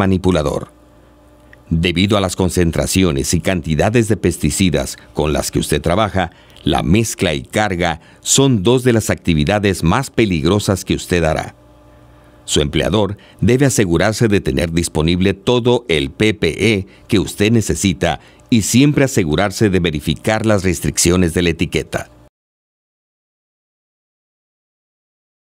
manipulador. Debido a las concentraciones y cantidades de pesticidas con las que usted trabaja, la mezcla y carga son dos de las actividades más peligrosas que usted hará. Su empleador debe asegurarse de tener disponible todo el PPE que usted necesita y siempre asegurarse de verificar las restricciones de la etiqueta.